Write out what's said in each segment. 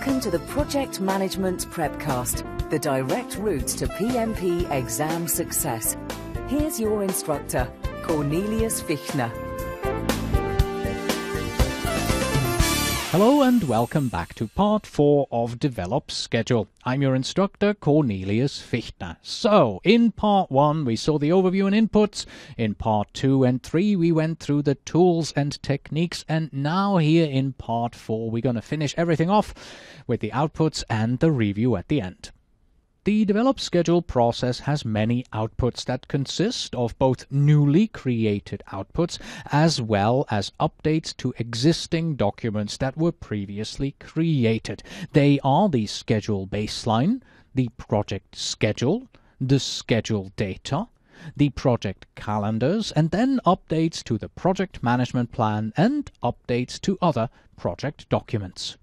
Welcome to the Project Management Prepcast, the direct route to PMP exam success. Here's your instructor, Cornelius Fichtner. Hello and welcome back to part 4 of Develop Schedule. I'm your instructor Cornelius Fichtner. So, in part 1 we saw the overview and inputs, in part 2 and 3 we went through the tools and techniques, and now here in part 4 we're going to finish everything off with the outputs and the review at the end. The develop schedule process has many outputs that consist of both newly created outputs as well as updates to existing documents that were previously created. They are the schedule baseline, the project schedule, the schedule data, the project calendars, and then updates to the project management plan and updates to other project documents.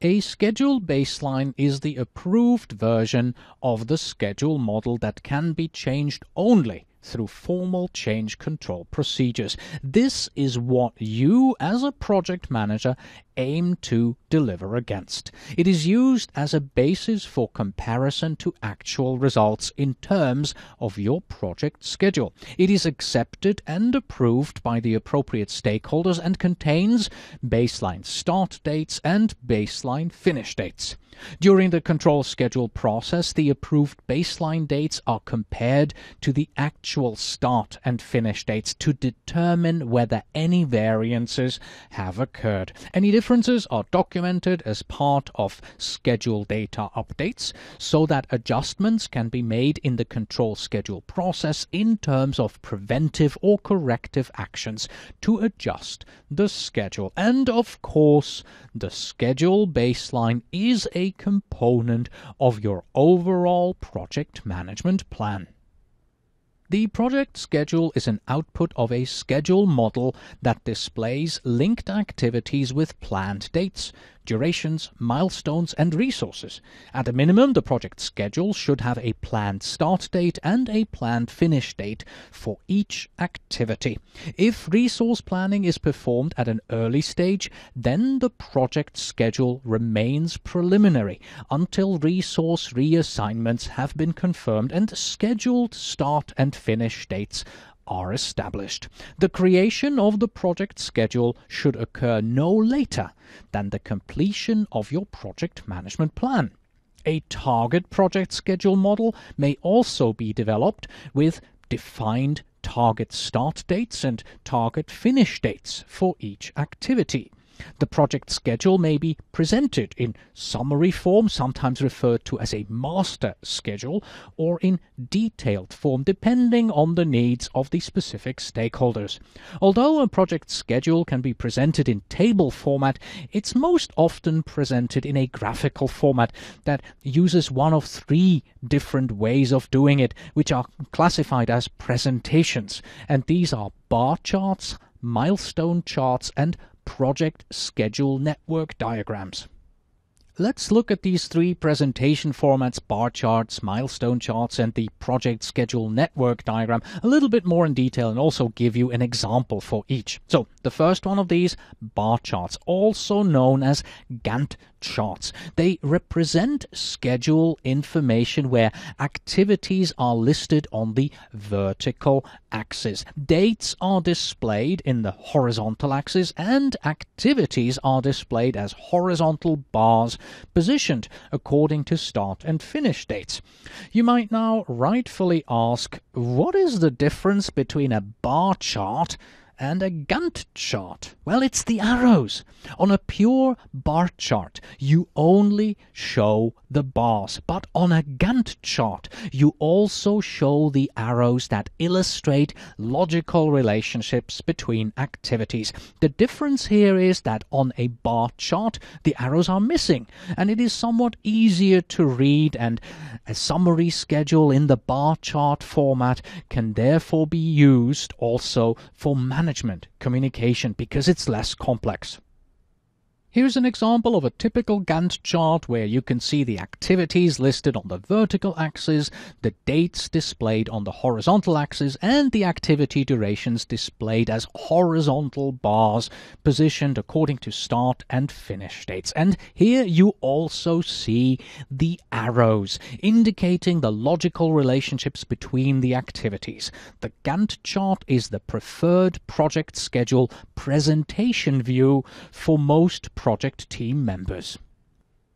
A schedule baseline is the approved version of the schedule model that can be changed only through formal change control procedures. This is what you, as a project manager, aim to deliver against. It is used as a basis for comparison to actual results in terms of your project schedule. It is accepted and approved by the appropriate stakeholders and contains baseline start dates and baseline finish dates. During the control schedule process, the approved baseline dates are compared to the actual start and finish dates to determine whether any variances have occurred. Any differences are documented as part of schedule data updates so that adjustments can be made in the control schedule process in terms of preventive or corrective actions to adjust the schedule. And of course, the schedule baseline is a component of your overall project management plan. The project schedule is an output of a schedule model that displays linked activities with planned dates durations, milestones, and resources. At a minimum, the project schedule should have a planned start date and a planned finish date for each activity. If resource planning is performed at an early stage, then the project schedule remains preliminary until resource reassignments have been confirmed and scheduled start and finish dates are established. The creation of the project schedule should occur no later than the completion of your project management plan. A target project schedule model may also be developed with defined target start dates and target finish dates for each activity. The project schedule may be presented in summary form, sometimes referred to as a master schedule, or in detailed form, depending on the needs of the specific stakeholders. Although a project schedule can be presented in table format, it's most often presented in a graphical format that uses one of three different ways of doing it, which are classified as presentations. And these are bar charts, milestone charts, and project schedule network diagrams. Let's look at these three presentation formats, bar charts, milestone charts, and the project schedule network diagram a little bit more in detail and also give you an example for each. So the first one of these, bar charts, also known as Gantt charts. They represent schedule information where activities are listed on the vertical axis. Dates are displayed in the horizontal axis and activities are displayed as horizontal bars positioned according to start and finish dates. You might now rightfully ask, what is the difference between a bar chart and a Gantt chart. Well, it's the arrows. On a pure bar chart, you only show the bars, but on a Gantt chart, you also show the arrows that illustrate logical relationships between activities. The difference here is that on a bar chart, the arrows are missing, and it is somewhat easier to read, and a summary schedule in the bar chart format can therefore be used also for management management, communication, because it's less complex. Here's an example of a typical Gantt chart where you can see the activities listed on the vertical axis, the dates displayed on the horizontal axis, and the activity durations displayed as horizontal bars positioned according to start and finish dates. And here you also see the arrows indicating the logical relationships between the activities. The Gantt chart is the preferred project schedule presentation view for most project team members.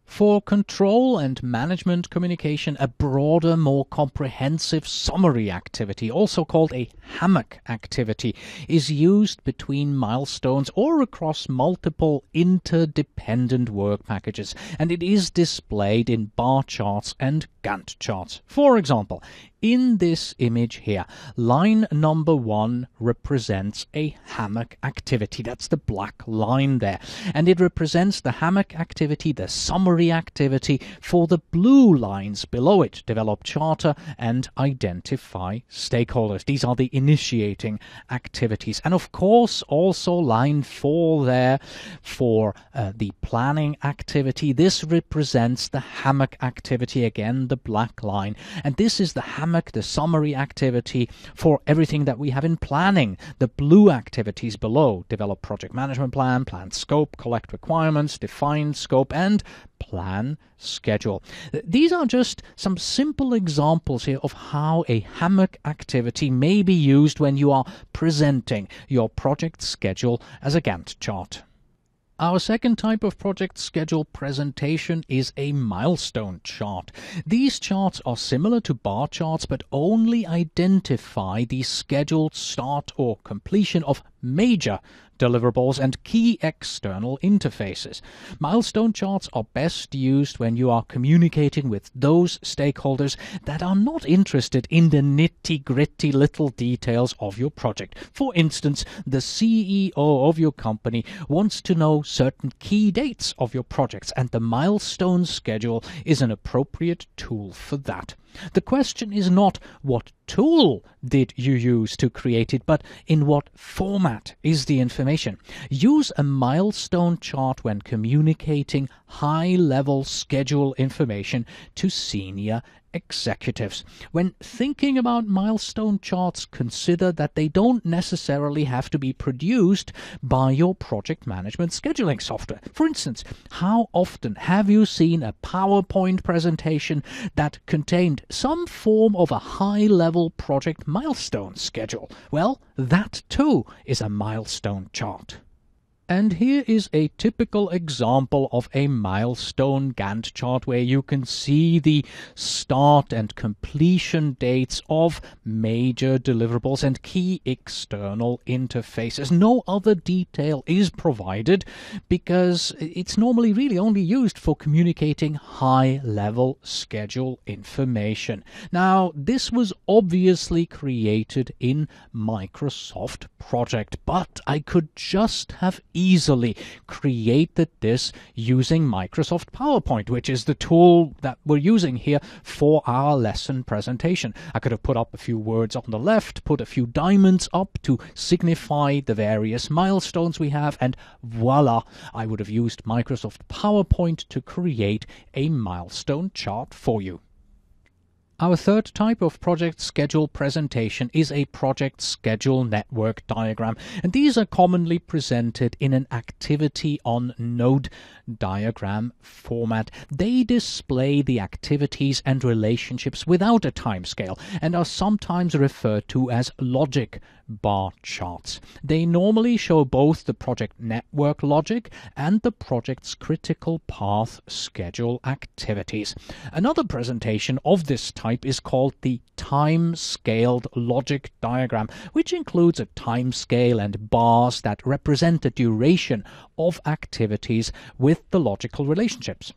For control and management communication, a broader, more comprehensive summary activity, also called a hammock activity, is used between milestones or across multiple interdependent work packages, and it is displayed in bar charts and Gantt charts. For example, in this image here, line number one represents a hammock activity. That's the black line there. And it represents the hammock activity, the summary activity for the blue lines below it. Develop charter and identify stakeholders. These are the initiating activities. And of course, also line four there for uh, the planning activity. This represents the hammock activity again, the black line. And this is the hammock the summary activity for everything that we have in planning. The blue activities below develop project management plan, plan scope, collect requirements, define scope, and plan schedule. These are just some simple examples here of how a hammock activity may be used when you are presenting your project schedule as a Gantt chart. Our second type of project schedule presentation is a milestone chart. These charts are similar to bar charts but only identify the scheduled start or completion of major deliverables, and key external interfaces. Milestone charts are best used when you are communicating with those stakeholders that are not interested in the nitty gritty little details of your project. For instance, the CEO of your company wants to know certain key dates of your projects, and the milestone schedule is an appropriate tool for that. The question is not what tool did you use to create it, but in what format is the information. Use a milestone chart when communicating high level schedule information to senior executives. When thinking about milestone charts, consider that they don't necessarily have to be produced by your project management scheduling software. For instance, how often have you seen a PowerPoint presentation that contained some form of a high level project milestone schedule? Well, that too is a milestone chart. And here is a typical example of a milestone Gantt chart where you can see the start and completion dates of major deliverables and key external interfaces. No other detail is provided because it's normally really only used for communicating high-level schedule information. Now, this was obviously created in Microsoft Project, but I could just have easily easily created this using Microsoft PowerPoint, which is the tool that we're using here for our lesson presentation. I could have put up a few words on the left, put a few diamonds up to signify the various milestones we have, and voila, I would have used Microsoft PowerPoint to create a milestone chart for you. Our third type of project schedule presentation is a project schedule network diagram, and these are commonly presented in an activity on node diagram format. They display the activities and relationships without a timescale and are sometimes referred to as logic bar charts. They normally show both the project network logic and the project's critical path schedule activities. Another presentation of this type type is called the time scaled logic diagram, which includes a time scale and bars that represent the duration of activities with the logical relationships.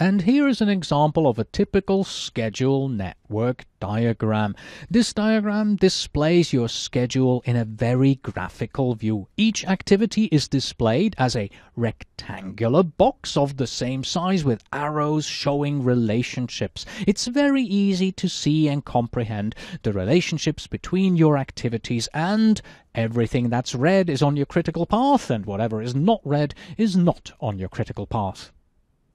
And here is an example of a typical schedule network diagram. This diagram displays your schedule in a very graphical view. Each activity is displayed as a rectangular box of the same size with arrows showing relationships. It's very easy to see and comprehend the relationships between your activities and everything that's red is on your critical path and whatever is not red is not on your critical path.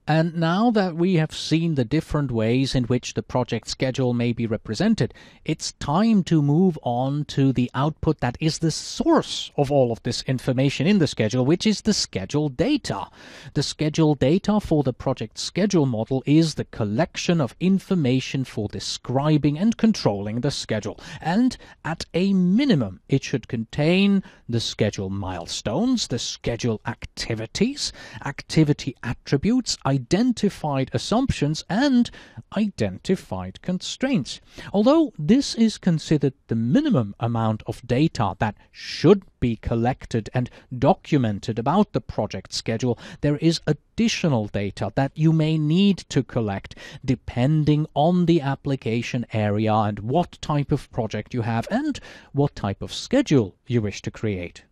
And now that we have seen the different ways in which the project schedule may be represented, it's time to move on to the output that is the source of all of this information in the schedule, which is the schedule data. The schedule data for the project schedule model is the collection of information for describing and controlling the schedule. And at a minimum, it should contain the schedule milestones, the schedule activities, activity attributes, identified assumptions and identified constraints. Although this is considered the minimum amount of data that should be collected and documented about the project schedule, there is additional data that you may need to collect depending on the application area and what type of project you have and what type of schedule you wish to create.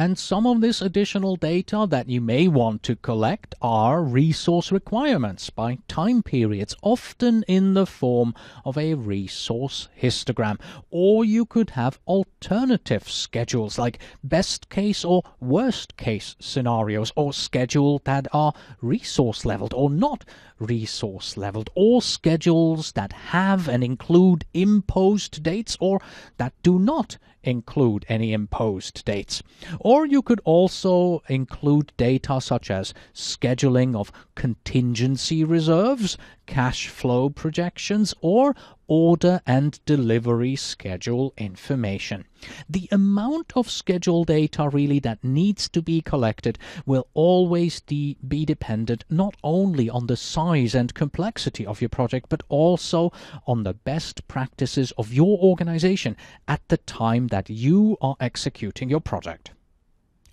And some of this additional data that you may want to collect are resource requirements by time periods, often in the form of a resource histogram. Or you could have alternative schedules like best case or worst case scenarios, or schedules that are resource leveled or not resource leveled, or schedules that have and include imposed dates or that do not include any imposed dates. Or you could also include data such as scheduling of contingency reserves, cash flow projections, or order and delivery schedule information. The amount of schedule data really that needs to be collected will always de be dependent not only on the size and complexity of your project but also on the best practices of your organization at the time that you are executing your project.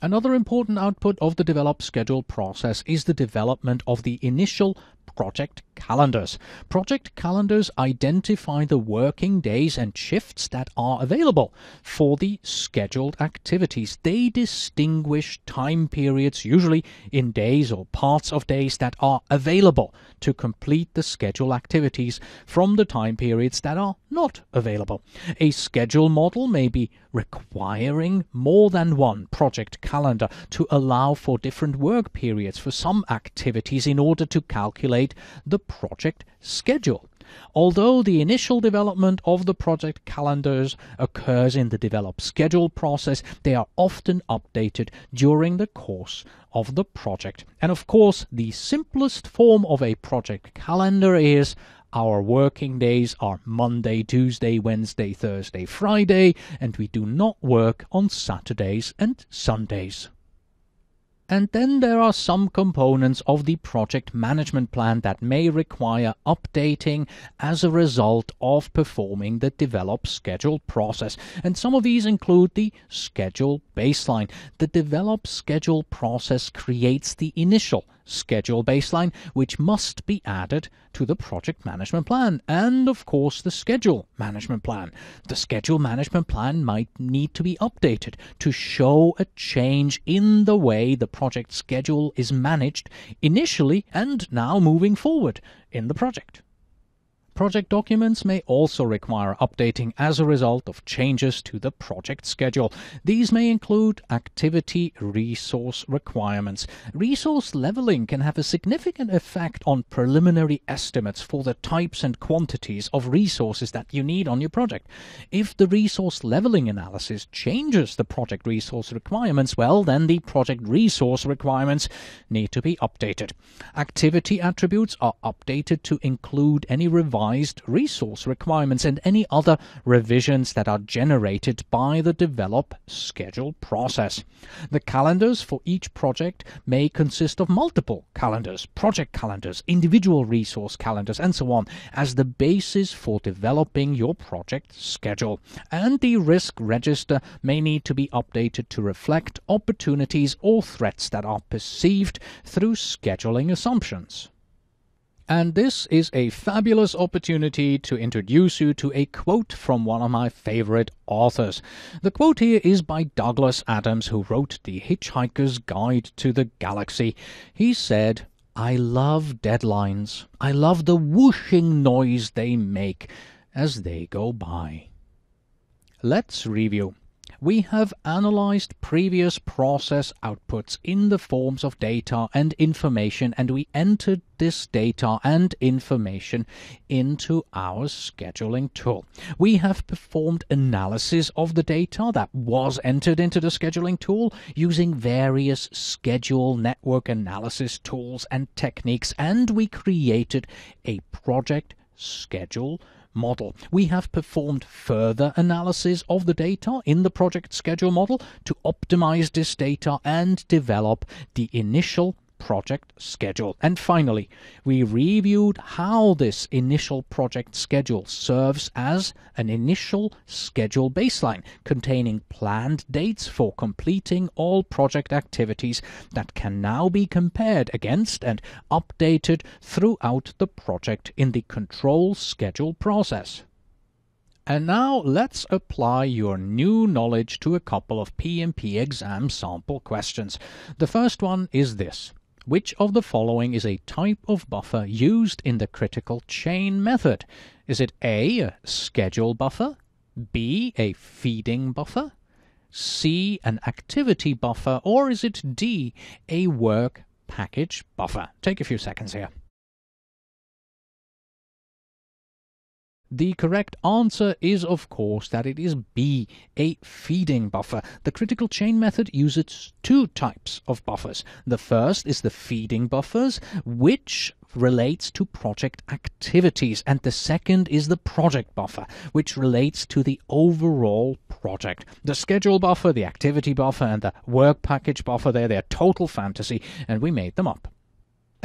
Another important output of the develop schedule process is the development of the initial project calendars. Project calendars identify the working days and shifts that are available for the scheduled activities. They distinguish time periods, usually in days or parts of days, that are available to complete the scheduled activities from the time periods that are not available. A schedule model may be requiring more than one project calendar to allow for different work periods for some activities in order to calculate the project schedule. Although the initial development of the project calendars occurs in the develop schedule process, they are often updated during the course of the project. And of course, the simplest form of a project calendar is our working days are Monday, Tuesday, Wednesday, Thursday, Friday, and we do not work on Saturdays and Sundays. And then there are some components of the project management plan that may require updating as a result of performing the develop schedule process. And some of these include the schedule baseline. The develop schedule process creates the initial schedule baseline, which must be added to the project management plan, and of course the schedule management plan. The schedule management plan might need to be updated to show a change in the way the project schedule is managed initially and now moving forward in the project. Project documents may also require updating as a result of changes to the project schedule. These may include activity resource requirements. Resource leveling can have a significant effect on preliminary estimates for the types and quantities of resources that you need on your project. If the resource leveling analysis changes the project resource requirements, well, then the project resource requirements need to be updated. Activity attributes are updated to include any revised revised resource requirements and any other revisions that are generated by the develop schedule process. The calendars for each project may consist of multiple calendars, project calendars, individual resource calendars, and so on, as the basis for developing your project schedule. And the risk register may need to be updated to reflect opportunities or threats that are perceived through scheduling assumptions. And this is a fabulous opportunity to introduce you to a quote from one of my favorite authors. The quote here is by Douglas Adams, who wrote The Hitchhiker's Guide to the Galaxy. He said, I love deadlines. I love the whooshing noise they make as they go by. Let's review we have analyzed previous process outputs in the forms of data and information, and we entered this data and information into our scheduling tool. We have performed analysis of the data that was entered into the scheduling tool using various schedule network analysis tools and techniques, and we created a project schedule model. We have performed further analysis of the data in the project schedule model to optimize this data and develop the initial project schedule. And finally, we reviewed how this initial project schedule serves as an initial schedule baseline containing planned dates for completing all project activities that can now be compared against and updated throughout the project in the control schedule process. And now let's apply your new knowledge to a couple of PMP exam sample questions. The first one is this. Which of the following is a type of buffer used in the critical chain method? Is it A, a schedule buffer, B, a feeding buffer, C, an activity buffer, or is it D, a work package buffer? Take a few seconds here. The correct answer is, of course, that it is B, a feeding buffer. The critical chain method uses two types of buffers. The first is the feeding buffers, which relates to project activities, and the second is the project buffer, which relates to the overall project. The schedule buffer, the activity buffer, and the work package buffer, they're their total fantasy, and we made them up.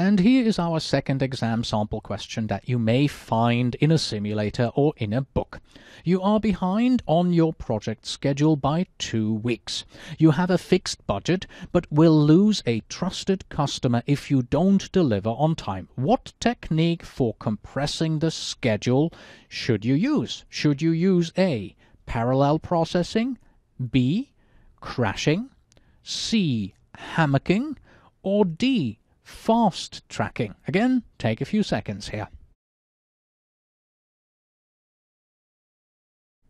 And here is our second exam sample question that you may find in a simulator or in a book. You are behind on your project schedule by two weeks. You have a fixed budget, but will lose a trusted customer if you don't deliver on time. What technique for compressing the schedule should you use? Should you use A. Parallel processing, B. Crashing, C. Hammocking, or D fast tracking. Again, take a few seconds here.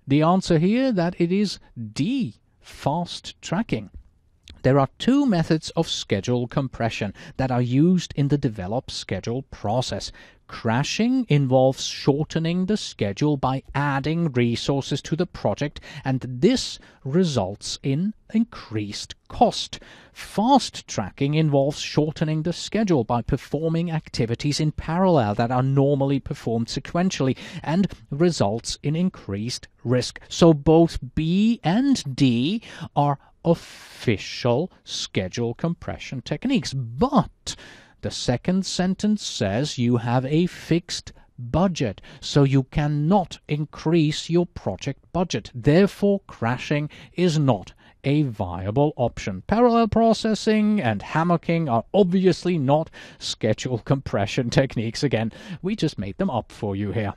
The answer here that it is D, fast tracking. There are two methods of schedule compression that are used in the develop schedule process. Crashing involves shortening the schedule by adding resources to the project, and this results in increased cost. Fast tracking involves shortening the schedule by performing activities in parallel that are normally performed sequentially and results in increased risk. So both B and D are official schedule compression techniques. But the second sentence says you have a fixed budget, so you cannot increase your project budget. Therefore, crashing is not a viable option. Parallel processing and hammocking are obviously not schedule compression techniques. Again, we just made them up for you here.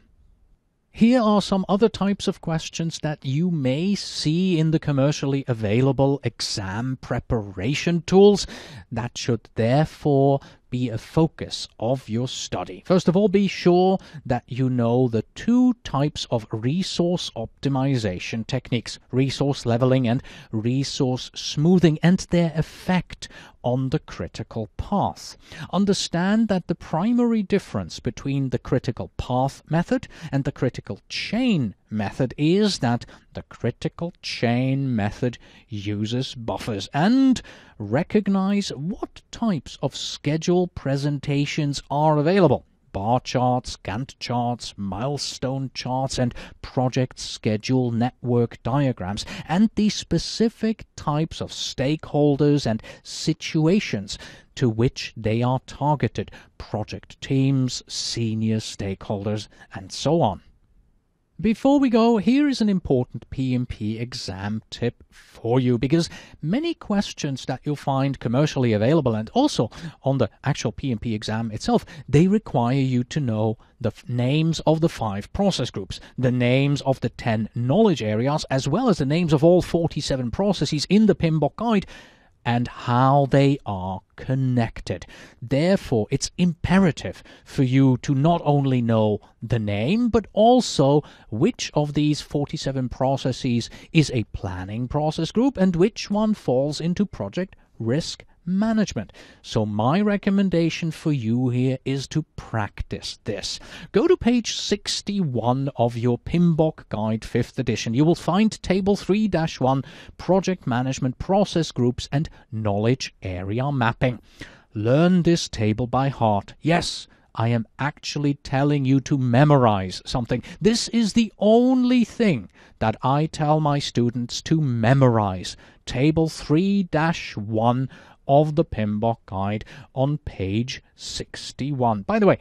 Here are some other types of questions that you may see in the commercially available exam preparation tools that should therefore be a focus of your study. First of all, be sure that you know the two types of resource optimization techniques, resource leveling and resource smoothing, and their effect on the critical path. Understand that the primary difference between the critical path method and the critical chain method is that the critical chain method uses buffers and recognize what types of schedule presentations are available bar charts, Gantt charts, milestone charts, and project schedule network diagrams, and the specific types of stakeholders and situations to which they are targeted project teams, senior stakeholders, and so on. Before we go, here is an important PMP exam tip for you because many questions that you'll find commercially available and also on the actual PMP exam itself, they require you to know the names of the five process groups, the names of the 10 knowledge areas, as well as the names of all 47 processes in the PMBOK guide and how they are connected. Therefore, it's imperative for you to not only know the name, but also which of these 47 processes is a planning process group and which one falls into project risk management. So, my recommendation for you here is to practice this. Go to page 61 of your Pimbock Guide 5th edition. You will find Table 3 1 Project Management Process Groups and Knowledge Area Mapping. Learn this table by heart. Yes, I am actually telling you to memorize something. This is the only thing that I tell my students to memorize. Table 3 1 of the PMBOK guide on page 61. By the way,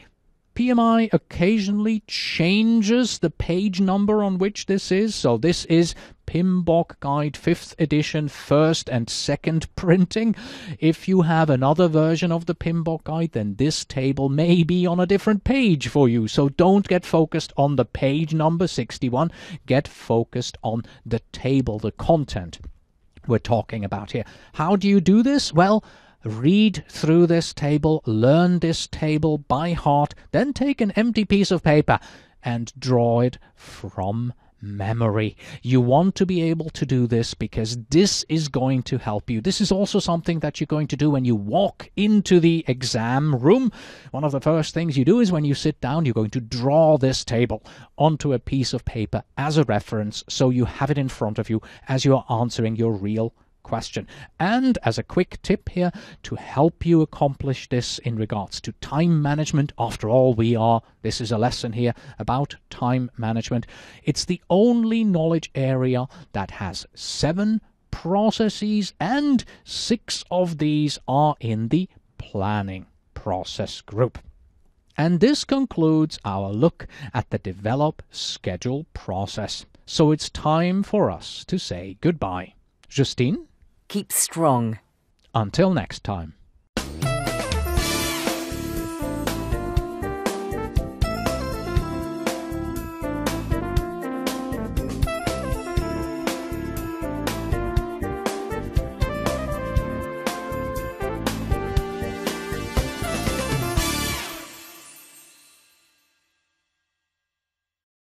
PMI occasionally changes the page number on which this is. So this is PMBOK Guide 5th edition, 1st and 2nd printing. If you have another version of the PMBOK Guide, then this table may be on a different page for you. So don't get focused on the page number 61. Get focused on the table, the content we're talking about here. How do you do this? Well, read through this table, learn this table by heart, then take an empty piece of paper and draw it from memory. You want to be able to do this because this is going to help you. This is also something that you're going to do when you walk into the exam room. One of the first things you do is when you sit down, you're going to draw this table onto a piece of paper as a reference so you have it in front of you as you are answering your real question. And as a quick tip here, to help you accomplish this in regards to time management, after all, we are, this is a lesson here about time management. It's the only knowledge area that has seven processes, and six of these are in the planning process group. And this concludes our look at the develop schedule process. So it's time for us to say goodbye. Justine? Keep strong. Until next time.